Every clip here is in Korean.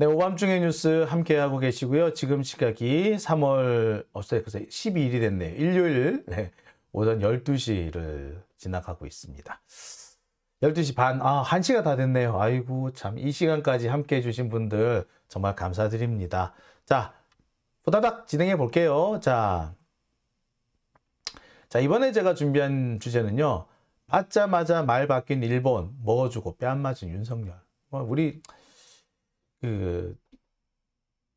네, 오밤중의 뉴스 함께하고 계시고요. 지금 시각이 3월, 어서 12일이 그 됐네요. 일요일 네, 오전 12시를 지나가고 있습니다. 12시 반, 아, 1시가 다 됐네요. 아이고, 참, 이 시간까지 함께 해주신 분들 정말 감사드립니다. 자, 보다닥 진행해 볼게요. 자, 자, 이번에 제가 준비한 주제는요. 받자마자 말 바뀐 일본, 먹어주고 뺨 맞은 윤석열. 뭐, 우리 그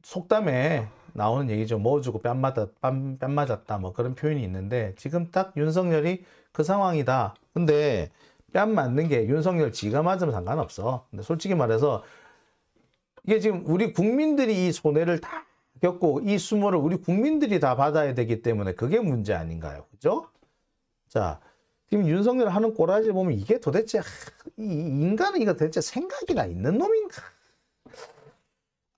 속담에 나오는 얘기죠. 먹주고뺨 맞았, 뺨, 뺨 맞았다. 뭐 그런 표현이 있는데 지금 딱 윤석열이 그 상황이다. 근데 뺨 맞는 게 윤석열 지가 맞으면 상관없어. 근데 솔직히 말해서 이게 지금 우리 국민들이 이 손해를 다 겪고 이 수모를 우리 국민들이 다 받아야 되기 때문에 그게 문제 아닌가요? 그죠? 자, 지금 윤석열 하는 꼬라지 보면 이게 도대체 이 인간은 이거 도대체 생각이나 있는 놈인가?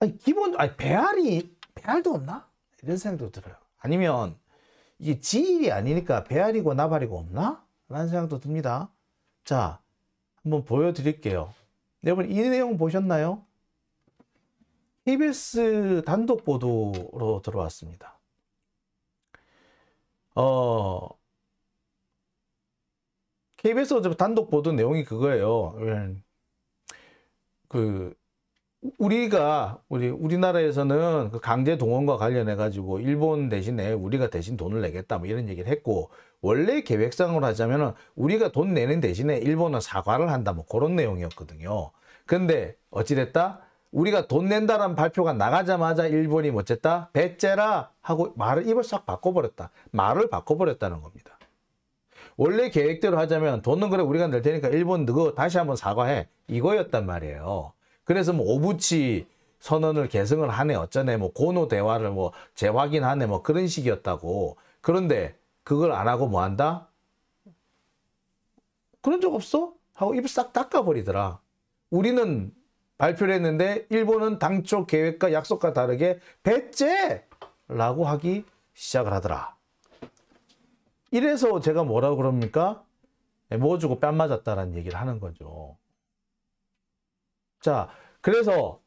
아니, 기본 아니 배알이 배알도 없나? 이런 생각도 들어요. 아니면 이게 지일이 아니니까 배알이고 나발이고 없나? 라는 생각도 듭니다. 자, 한번 보여드릴게요. 네, 여러분 이 내용 보셨나요? KBS 단독 보도로 들어왔습니다. 어, KBS 단독 보도 내용이 그거예요. 음, 그 우리가 우리 우리나라에서는 그 강제 동원과 관련해 가지고 일본 대신에 우리가 대신 돈을 내겠다 뭐 이런 얘기를 했고 원래 계획상으로 하자면은 우리가 돈 내는 대신에 일본은 사과를 한다 뭐 그런 내용이었거든요. 근데 어찌됐다 우리가 돈낸다는 발표가 나가자마자 일본이 뭐 어쨌다 배째라 하고 말을 입을 싹 바꿔버렸다 말을 바꿔버렸다는 겁니다. 원래 계획대로 하자면 돈은 그래 우리가 낼 테니까 일본 너거 다시 한번 사과해 이거였단 말이에요. 그래서 뭐 오부치 선언을 개성을 하네 어쩌네 뭐 고노 대화를 뭐 재확인하네 뭐 그런 식이었다고 그런데 그걸 안 하고 뭐 한다? 그런 적 없어? 하고 입싹 닦아버리더라. 우리는 발표를 했는데 일본은 당초 계획과 약속과 다르게 배째! 라고 하기 시작을 하더라. 이래서 제가 뭐라고 그럽니까? 뭐 네, 주고 뺨 맞았다라는 얘기를 하는 거죠. 자, 그래서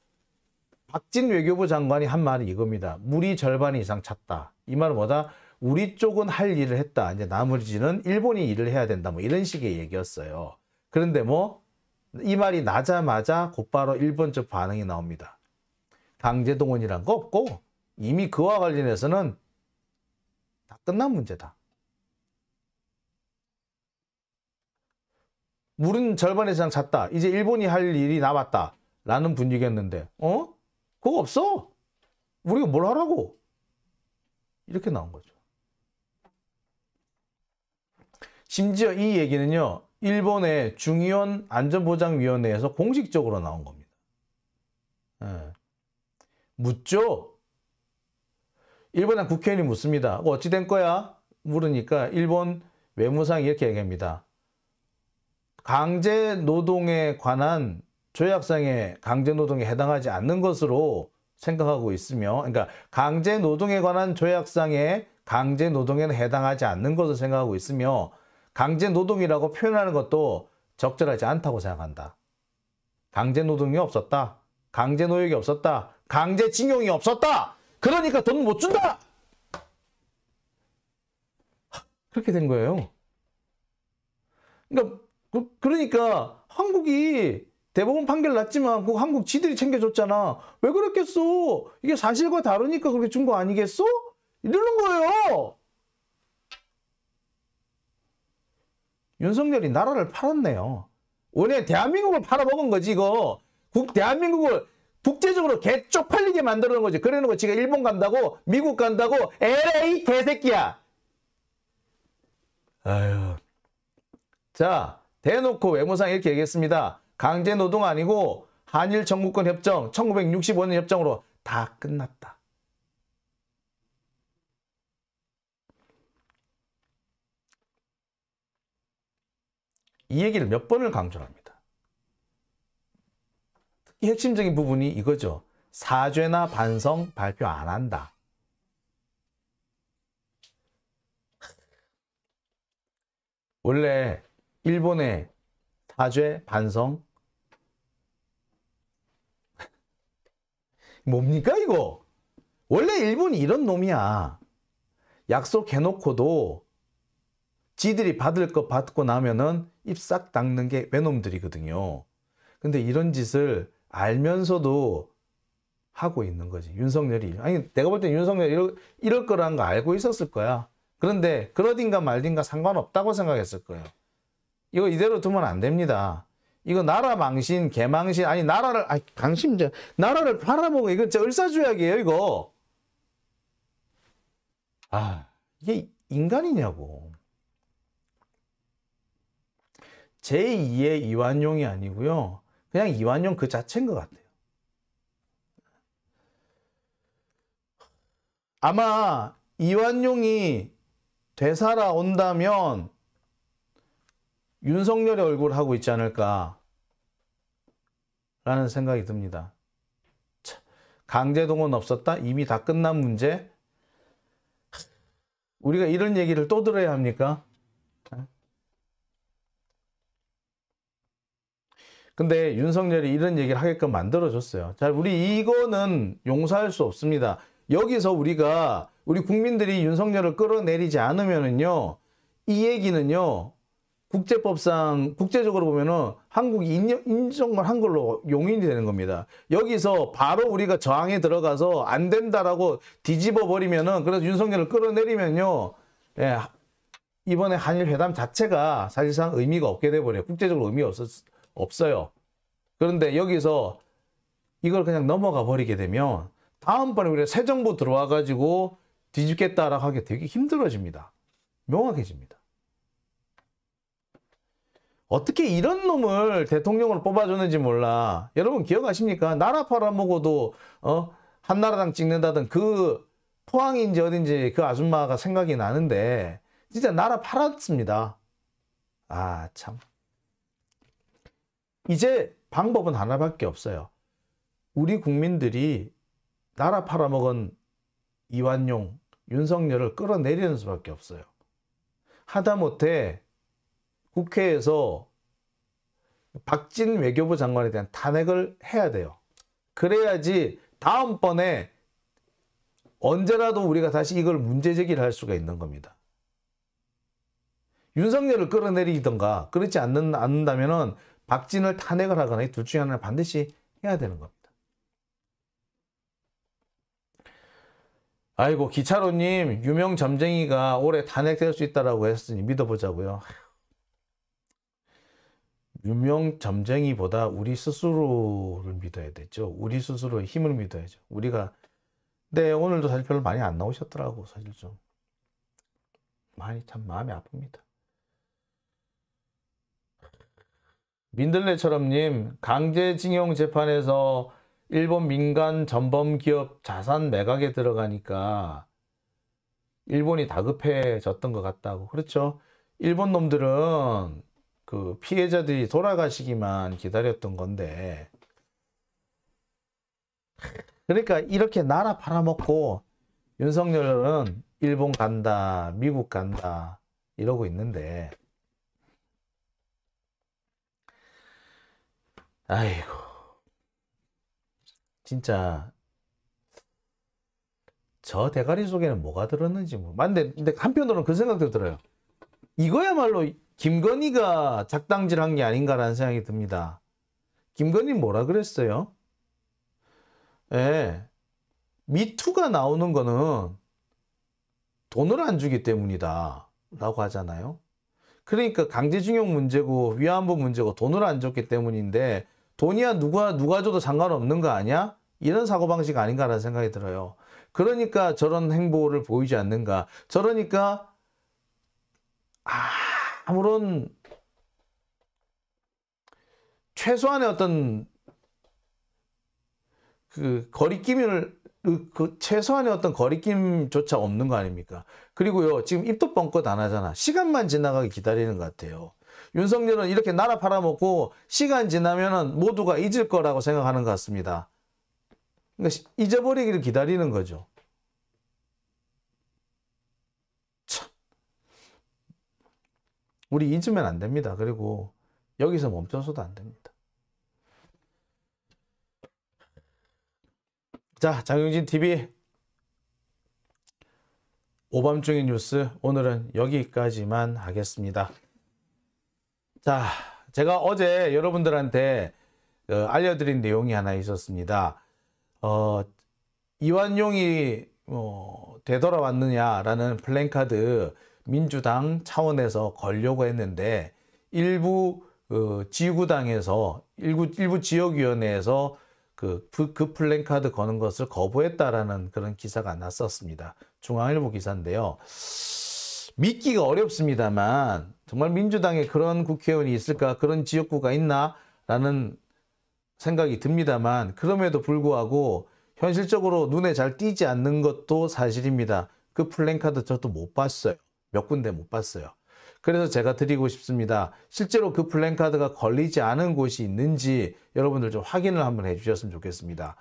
박진 외교부 장관이 한 말이 이겁니다. 물이 절반 이상 찼다. 이 말은 뭐다? 우리 쪽은 할 일을 했다. 이제 나머지는 일본이 일을 해야 된다. 뭐 이런 식의 얘기였어요. 그런데 뭐 이 말이 나자마자 곧바로 일본적 반응이 나옵니다. 강제동원이란 거 없고 이미 그와 관련해서는 다 끝난 문제다. 물은 절반 이상 찼다. 이제 일본이 할 일이 남았다. 라는 분위기였는데 어? 그거 없어. 우리가 뭘 하라고. 이렇게 나온 거죠. 심지어 이 얘기는요. 일본의 중의원 안전보장위원회에서 공식적으로 나온 겁니다. 예. 묻죠? 일본의 국회의원이 묻습니다. 어찌 된 거야? 물으니까 일본 외무상이 이렇게 얘기합니다. 강제 노동에 관한 조약상의 강제 노동에 해당하지 않는 것으로 생각하고 있으며 그러니까 강제 노동에 관한 조약상의 강제 노동에는 해당하지 않는 것으로 생각하고 있으며 강제 노동이라고 표현하는 것도 적절하지 않다고 생각한다. 강제 노동이 없었다. 강제 노역이 없었다. 강제 징용이 없었다. 그러니까 돈 못 준다. 그렇게 된 거예요. 그러니까 그, 러니까 한국이 대법원 판결 났지만 그 한국 지들이 챙겨줬잖아. 왜 그랬겠어? 이게 사실과 다르니까 그렇게 준 거 아니겠어? 이러는 거예요. 윤석열이 나라를 팔았네요. 원래 대한민국을 팔아먹은 거지 이거. 국 대한민국을 국제적으로 개쪽 팔리게 만들어놓은 거지. 그러는거 지가 일본 간다고 미국 간다고 LA 개새끼야. 아유. 자 대놓고 외무상 이렇게 얘기했습니다. 강제 노동 아니고 한일 청구권 협정 1965년 협정으로 다 끝났다. 이 얘기를 몇 번을 강조합니다. 특히 핵심적인 부분이 이거죠. 사죄나 반성 발표 안 한다. 원래 일본의 다죄 반성 뭡니까 이거? 원래 일본이 이런 놈이야. 약속해놓고도 지들이 받을 것 받고 나면은 입싹 닦는 게 외놈들이거든요. 근데 이런 짓을 알면서도 하고 있는 거지. 윤석열이. 아니, 내가 볼 땐 윤석열이 이럴, 이럴 거라는 거 알고 있었을 거야. 그런데 그러딘가 말딘가 상관없다고 생각했을 거예요. 이거 이대로 두면 안 됩니다. 이거 나라 망신, 개망신, 아니 나라를 아 강심장 나라를 팔아먹어 이거 진 을사주약이에요 이거. 아 이게 인간이냐고. 제2의 이완용이 아니고요. 그냥 이완용 그 자체인 것 같아요. 아마 이완용이 되살아온다면 윤석열의 얼굴을 하고 있지 않을까라는 생각이 듭니다. 강제동원 없었다? 이미 다 끝난 문제? 우리가 이런 얘기를 또 들어야 합니까? 근데 윤석열이 이런 얘기를 하게끔 만들어줬어요. 자, 우리 이거는 용서할 수 없습니다. 여기서 우리가 우리 국민들이 윤석열을 끌어내리지 않으면은요, 이 얘기는요, 국제법상 국제적으로 보면은 한국이 인정만 한 걸로 용인이 되는 겁니다. 여기서 바로 우리가 저항에 들어가서 안 된다라고 뒤집어 버리면은 그래서 윤석열을 끌어내리면요. 예, 이번에 한일 회담 자체가 사실상 의미가 없게 돼 버려요. 국제적으로 의미 없었, 없어요. 그런데 여기서 이걸 그냥 넘어가 버리게 되면 다음번에 우리가 새 정부 들어와 가지고 뒤집겠다라고 하기 되게 힘들어집니다. 명확해집니다. 어떻게 이런 놈을 대통령으로 뽑아줬는지 몰라. 여러분 기억하십니까? 나라 팔아먹어도 어? 한나라당 찍는다던 그 포항인지 어딘지 그 아줌마가 생각이 나는데 진짜 나라 팔았습니다. 아 참. 이제 방법은 하나밖에 없어요. 우리 국민들이 나라 팔아먹은 이완용, 윤석열을 끌어내리는 수밖에 없어요. 하다못해 국회에서 박진 외교부 장관에 대한 탄핵을 해야 돼요. 그래야지 다음번에 언제라도 우리가 다시 이걸 문제제기를 할 수가 있는 겁니다. 윤석열을 끌어내리던가 그렇지 않는, 않는다면 은 박진을 탄핵을 하거나 둘 중에 하나를 반드시 해야 되는 겁니다. 아이고 기차로님 유명 점쟁이가 올해 탄핵될 수있다라 했으니 믿어보자고요. 유명 점쟁이보다 우리 스스로를 믿어야 되죠. 우리 스스로의 힘을 믿어야죠. 우리가 근 네, 오늘도 사실 별로 많이 안 나오셨더라고 사실 좀 많이 참 마음이 아픕니다. 민들레처럼님 강제징용 재판에서 일본 민간 전범 기업 자산 매각에 들어가니까 일본이 다급해졌던 것 같다고 그렇죠. 일본 놈들은 그 피해자들이 돌아가시기만 기다렸던 건데 그러니까 이렇게 나라 팔아먹고 윤석열은 일본 간다 미국 간다 이러고 있는데 아이고 진짜 저 대가리 속에는 뭐가 들었는지 모르 근데, 근데 한편으로는 그 생각도 들어요 이거야말로 김건희가 작당질한 게 아닌가라는 생각이 듭니다. 김건희 뭐라 그랬어요? 예, 미투가 나오는 거는 돈을 안 주기 때문이다 라고 하잖아요. 그러니까 강제징용 문제고 위안부 문제고 돈을 안 줬기 때문인데 돈이야 누가 누가 줘도 상관없는 거 아니야? 이런 사고방식 아닌가라는 생각이 들어요. 그러니까 저런 행보를 보이지 않는가. 저러니까 아 아무런 최소한의 어떤 그 거리낌을 그, 그 최소한의 어떤 거리낌조차 없는 거 아닙니까? 그리고요 지금 입도 뻥끗 안 하잖아. 시간만 지나가게 기다리는 것 같아요. 윤석열은 이렇게 나라 팔아먹고 시간 지나면은 모두가 잊을 거라고 생각하는 것 같습니다. 그러니까 잊어버리기를 기다리는 거죠. 우리 잊으면 안 됩니다. 그리고 여기서 멈춰서도 안 됩니다. 자, 장영진 TV 오밤중의 뉴스 오늘은 여기까지만 하겠습니다. 자, 제가 어제 여러분들한테 어, 알려드린 내용이 하나 있었습니다. 어, 이완용이 어, 되돌아왔느냐라는 플랜카드 민주당 차원에서 걸려고 했는데 일부 그 지구당에서 일부, 일부 지역위원회에서 그, 그 플랜카드 거는 것을 거부했다라는 그런 기사가 났었습니다. 중앙일보 기사인데요. 믿기가 어렵습니다만 정말 민주당에 그런 국회의원이 있을까 그런 지역구가 있나 라는 생각이 듭니다만 그럼에도 불구하고 현실적으로 눈에 잘 띄지 않는 것도 사실입니다. 그 플랜카드 저도 못 봤어요. 몇 군데 못 봤어요. 그래서 제가 드리고 싶습니다. 실제로 그 플랜카드가 걸리지 않은 곳이 있는지 여러분들 좀 확인을 한번 해주셨으면 좋겠습니다.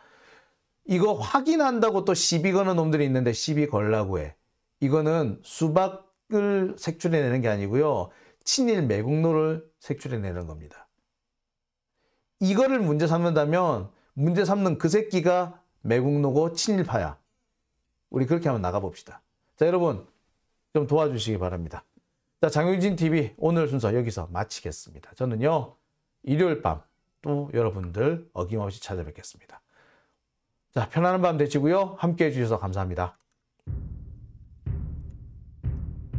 이거 확인한다고 또 시비 거는 놈들이 있는데 시비 걸라고 해. 이거는 수박을 색출해내는 게 아니고요. 친일 매국노를 색출해내는 겁니다. 이거를 문제 삼는다면 문제 삼는 그 새끼가 매국노고 친일파야. 우리 그렇게 한번 나가봅시다. 자 여러분 좀 도와주시기 바랍니다. 자, 장효진 TV 오늘 순서 여기서 마치겠습니다. 저는요, 일요일 밤 또 여러분들 어김없이 찾아뵙겠습니다. 자, 편안한 밤 되시고요. 함께 해주셔서 감사합니다.